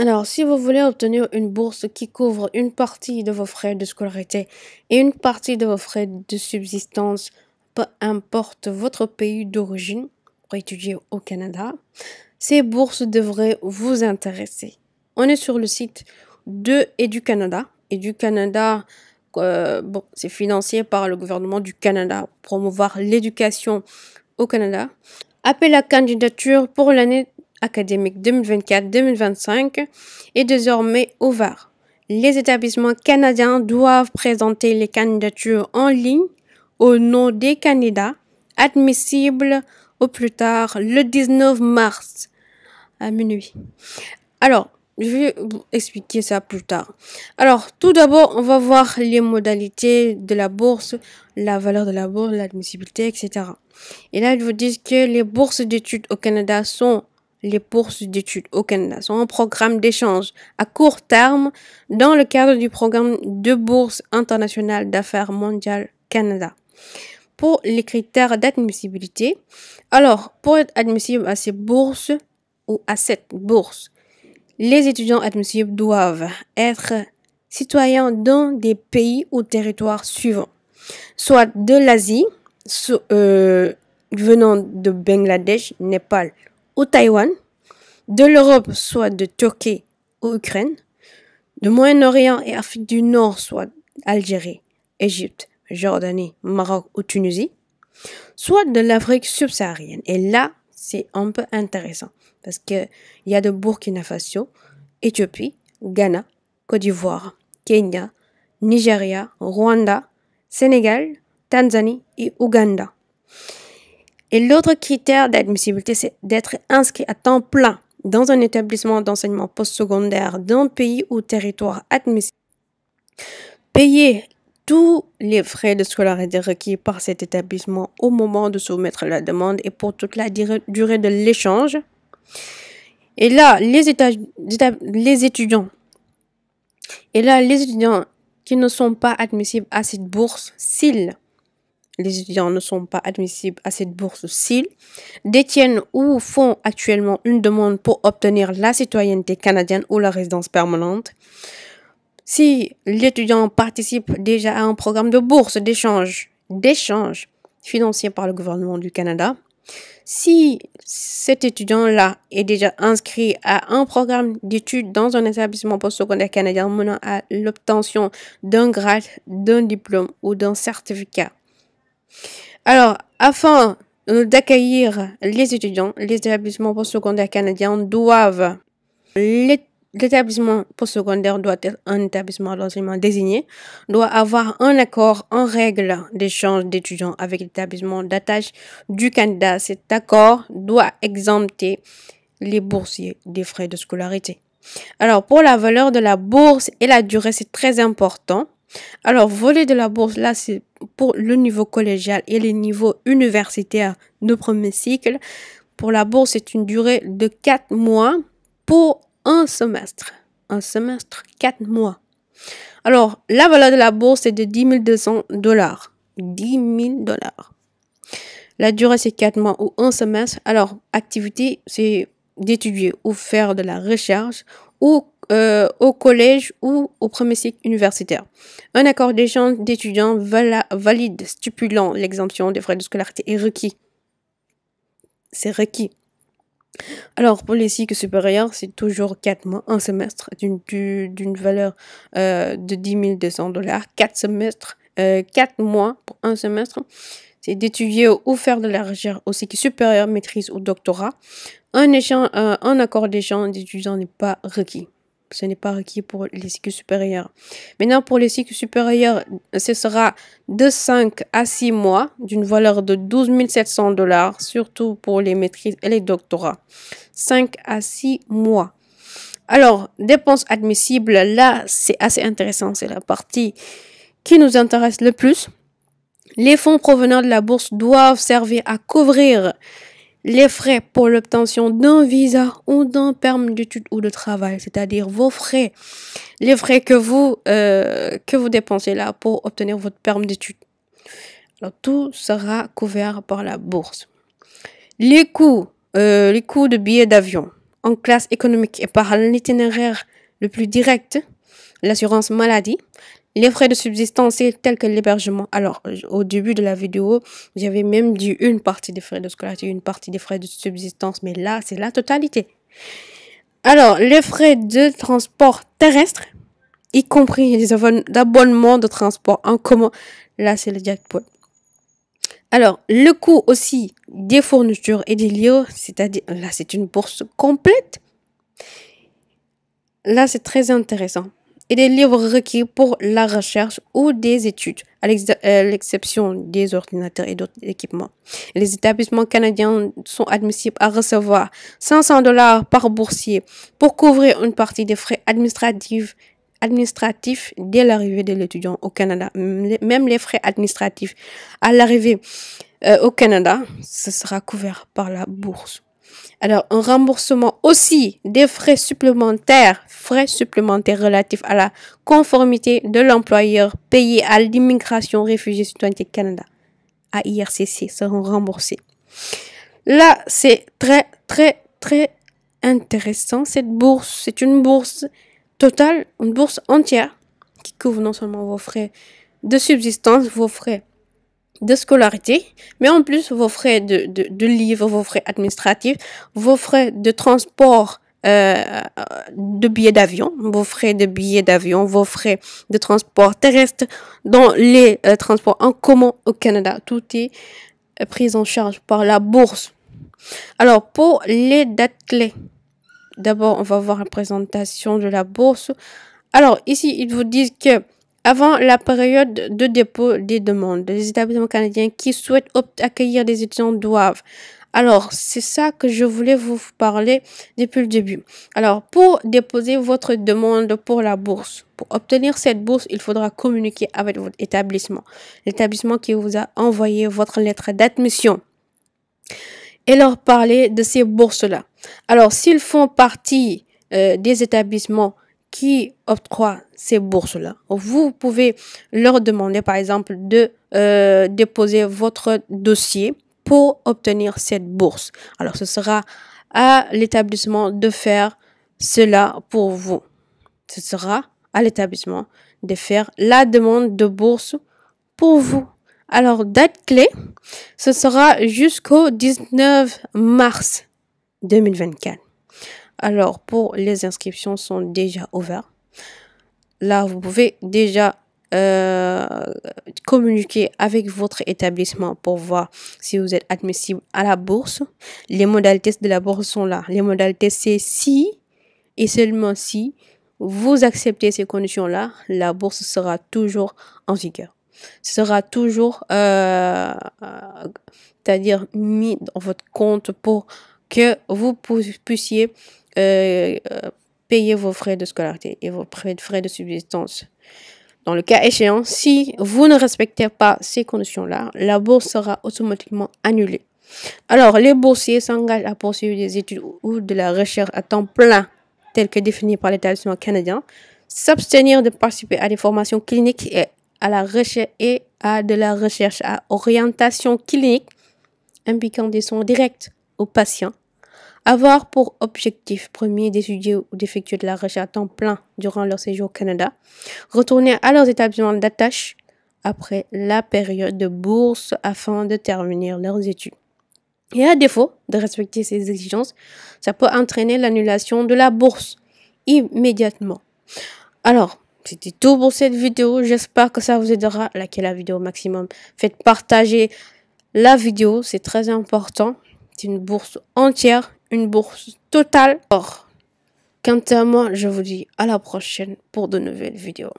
Alors, si vous voulez obtenir une bourse qui couvre une partie de vos frais de scolarité et une partie de vos frais de subsistance, peu importe votre pays d'origine, pour étudier au Canada, ces bourses devraient vous intéresser. On est sur le site de EduCanada, EduCanada, Canada, euh, bon, c'est financé par le gouvernement du Canada pour promouvoir l'éducation au Canada. Appel à candidature pour l'année académique 2024-2025 est désormais ouvert. Les établissements canadiens doivent présenter les candidatures en ligne au nom des candidats admissibles au plus tard le 19 mars à minuit. Alors, je vais vous expliquer ça plus tard. Alors, tout d'abord, on va voir les modalités de la bourse, la valeur de la bourse, l'admissibilité, etc. Et là, ils vous disent que les bourses d'études au Canada sont les bourses d'études au Canada sont un programme d'échange à court terme dans le cadre du programme de bourse internationale d'affaires mondiales Canada. Pour les critères d'admissibilité, alors pour être admissible à ces bourses ou à cette bourse, les étudiants admissibles doivent être citoyens dans des pays ou territoires suivants, soit de l'Asie, euh, venant de Bangladesh, Népal, ou Taïwan, de l'Europe, soit de Turquie ou Ukraine, de Moyen-Orient et Afrique du Nord, soit Algérie, Égypte, Jordanie, Maroc ou Tunisie, soit de l'Afrique subsaharienne. Et là, c'est un peu intéressant parce qu'il y a de Burkina Faso, Éthiopie, Ghana, Côte d'Ivoire, Kenya, Nigeria, Rwanda, Sénégal, Tanzanie et Ouganda. Et l'autre critère d'admissibilité, c'est d'être inscrit à temps plein dans un établissement d'enseignement postsecondaire d'un pays ou territoire admissible. Payer tous les frais de scolarité requis par cet établissement au moment de soumettre la demande et pour toute la durée de l'échange. Et là, les, les étudiants, et là, les étudiants qui ne sont pas admissibles à cette bourse, s'ils les étudiants ne sont pas admissibles à cette bourse s'ils détiennent ou font actuellement une demande pour obtenir la citoyenneté canadienne ou la résidence permanente. Si l'étudiant participe déjà à un programme de bourse d'échange, d'échange financier par le gouvernement du Canada, si cet étudiant-là est déjà inscrit à un programme d'études dans un établissement postsecondaire canadien menant à l'obtention d'un grade, d'un diplôme ou d'un certificat alors, afin euh, d'accueillir les étudiants, les établissements postsecondaires canadiens doivent... L'établissement postsecondaire doit être un établissement d'enseignement désigné, doit avoir un accord en règle d'échange d'étudiants avec l'établissement d'attache du Canada. Cet accord doit exempter les boursiers des frais de scolarité. Alors, pour la valeur de la bourse et la durée, c'est très important. Alors, volet de la bourse, là, c'est pour le niveau collégial et les niveaux universitaires de premier cycle. Pour la bourse, c'est une durée de 4 mois pour un semestre. Un semestre, 4 mois. Alors, la valeur de la bourse est de 10 200 dollars. 10 000 dollars. La durée, c'est 4 mois ou un semestre. Alors, activité, c'est d'étudier ou faire de la recherche ou euh, au collège ou au premier cycle universitaire. Un accord d'échange d'étudiants valide stipulant l'exemption des frais de scolarité est requis. C'est requis. Alors, pour les cycles supérieurs, c'est toujours 4 mois, un semestre d'une valeur euh, de 10 200 dollars, 4 semestres, euh, mois pour un semestre. C'est d'étudier ou faire de la recherche au cycle supérieur, maîtrise ou doctorat. Un, échange, un accord d'échange d'étudiants n'est pas requis ce n'est pas requis pour les cycles supérieurs. Maintenant, pour les cycles supérieurs, ce sera de 5 à 6 mois d'une valeur de 12 700 dollars, surtout pour les maîtrises et les doctorats. 5 à 6 mois. Alors, dépenses admissibles, là, c'est assez intéressant, c'est la partie qui nous intéresse le plus. Les fonds provenant de la bourse doivent servir à couvrir les frais pour l'obtention d'un visa ou d'un permis d'études ou de travail, c'est-à-dire vos frais, les frais que vous, euh, que vous dépensez là pour obtenir votre permis d'études. Alors, tout sera couvert par la bourse. Les coûts, euh, les coûts de billets d'avion en classe économique et par l'itinéraire le plus direct, l'assurance maladie, les frais de subsistance tels que l'hébergement. Alors, au début de la vidéo, j'avais même dit une partie des frais de scolarité, une partie des frais de subsistance, mais là, c'est la totalité. Alors, les frais de transport terrestre, y compris les abonnements de transport en commun, là, c'est le jackpot. Alors, le coût aussi des fournitures et des lieux, c'est-à-dire, là, c'est une bourse complète. Là, c'est très intéressant et des livres requis pour la recherche ou des études, à euh, l'exception des ordinateurs et d'autres équipements. Les établissements canadiens sont admissibles à recevoir 500 dollars par boursier pour couvrir une partie des frais administratifs dès l'arrivée de l'étudiant au Canada. Même les frais administratifs à l'arrivée euh, au Canada, ce sera couvert par la bourse. Alors, un remboursement aussi des frais supplémentaires, frais supplémentaires relatifs à la conformité de l'employeur payé à l'immigration réfugiés du Canada, à IRCC, seront remboursés. Là, c'est très, très, très intéressant. Cette bourse, c'est une bourse totale, une bourse entière qui couvre non seulement vos frais de subsistance, vos frais de scolarité, mais en plus vos frais de, livres, vos frais administratifs, vos frais de transport euh, de billets d'avion, vos frais de billets d'avion, vos frais de transport terrestre, dans les euh, transports en commun au Canada. Tout est euh, pris en charge par la bourse. Alors, pour les dates clés, d'abord, on va voir la présentation de la bourse. Alors, ici, ils vous disent que avant la période de dépôt des demandes. Les établissements canadiens qui souhaitent accueillir des étudiants doivent. Alors, c'est ça que je voulais vous parler depuis le début. Alors, pour déposer votre demande pour la bourse, pour obtenir cette bourse, il faudra communiquer avec votre établissement, l'établissement qui vous a envoyé votre lettre d'admission et leur parler de ces bourses-là. Alors, s'ils font partie euh, des établissements qui octroient ces bourses-là. Vous pouvez leur demander, par exemple, de euh, déposer votre dossier pour obtenir cette bourse. Alors, ce sera à l'établissement de faire cela pour vous. Ce sera à l'établissement de faire la demande de bourse pour vous. Alors, date clé, ce sera jusqu'au 19 mars 2024. Alors, pour les inscriptions sont déjà ouvertes. Là, vous pouvez déjà euh, communiquer avec votre établissement pour voir si vous êtes admissible à la bourse. Les modalités de la bourse sont là. Les modalités, c'est si et seulement si vous acceptez ces conditions-là, la bourse sera toujours en vigueur. Sera toujours, euh, c'est-à-dire mis dans votre compte pour que vous puissiez euh, euh, payer vos frais de scolarité et vos frais de subsistance. Dans le cas échéant, si vous ne respectez pas ces conditions-là, la bourse sera automatiquement annulée. Alors, les boursiers s'engagent à poursuivre des études ou de la recherche à temps plein, tel que défini par l'établissement canadien, s'abstenir de participer à des formations cliniques et à, la recherche et à de la recherche à orientation clinique impliquant des soins directs aux patients avoir pour objectif premier d'étudier ou d'effectuer de la recherche à temps plein durant leur séjour au Canada, retourner à leurs établissements d'attache après la période de bourse afin de terminer leurs études. Et à défaut de respecter ces exigences, ça peut entraîner l'annulation de la bourse immédiatement. Alors, c'était tout pour cette vidéo. J'espère que ça vous aidera. Likez la vidéo au maximum. Faites partager la vidéo, c'est très important. C'est une bourse entière une bourse totale or Quant à moi, je vous dis à la prochaine pour de nouvelles vidéos.